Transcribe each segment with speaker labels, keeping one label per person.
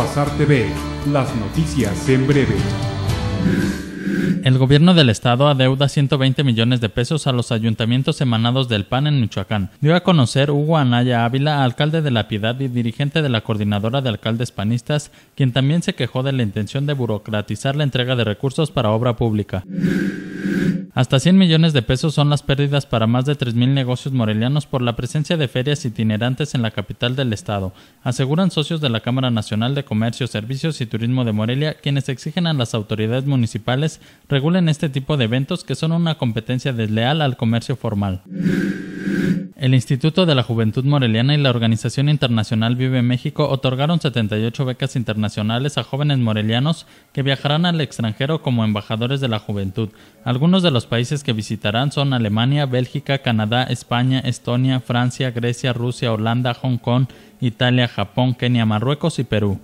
Speaker 1: azar TV, las noticias en breve.
Speaker 2: El gobierno del estado adeuda 120 millones de pesos a los ayuntamientos emanados del PAN en Michoacán. Dio a conocer Hugo Anaya Ávila, alcalde de La Piedad y dirigente de la coordinadora de alcaldes panistas, quien también se quejó de la intención de burocratizar la entrega de recursos para obra pública. Hasta 100 millones de pesos son las pérdidas para más de 3.000 negocios morelianos por la presencia de ferias itinerantes en la capital del estado, aseguran socios de la Cámara Nacional de Comercio, Servicios y Turismo de Morelia, quienes exigen a las autoridades municipales regulen este tipo de eventos que son una competencia desleal al comercio formal. El Instituto de la Juventud Moreliana y la Organización Internacional Vive México otorgaron 78 becas internacionales a jóvenes morelianos que viajarán al extranjero como embajadores de la juventud. Algunos de los países que visitarán son Alemania, Bélgica, Canadá, España, Estonia, Francia, Grecia, Rusia, Holanda, Hong Kong, Italia, Japón, Kenia, Marruecos y Perú.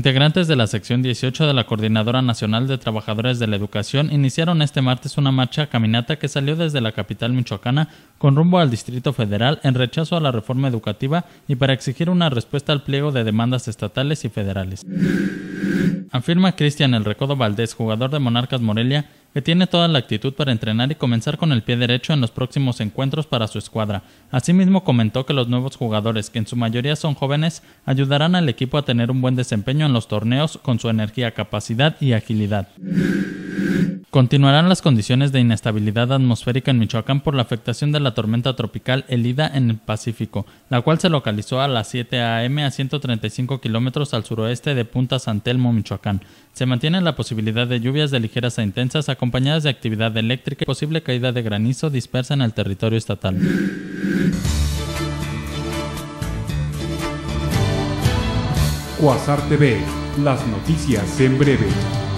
Speaker 2: Integrantes de la sección 18 de la Coordinadora Nacional de Trabajadores de la Educación iniciaron este martes una marcha caminata que salió desde la capital michoacana con rumbo al Distrito Federal en rechazo a la reforma educativa y para exigir una respuesta al pliego de demandas estatales y federales. Afirma Cristian El Recodo Valdés, jugador de Monarcas Morelia, que tiene toda la actitud para entrenar y comenzar con el pie derecho en los próximos encuentros para su escuadra. Asimismo comentó que los nuevos jugadores, que en su mayoría son jóvenes, ayudarán al equipo a tener un buen desempeño en los torneos con su energía, capacidad y agilidad. Continuarán las condiciones de inestabilidad atmosférica en Michoacán por la afectación de la tormenta tropical Elida en el Pacífico, la cual se localizó a las 7 a.m. a 135 kilómetros al suroeste de Punta San Telmo, Michoacán. Se mantiene la posibilidad de lluvias de ligeras a intensas acompañadas de actividad eléctrica y posible caída de granizo dispersa en el territorio estatal.
Speaker 1: TV, las noticias en breve.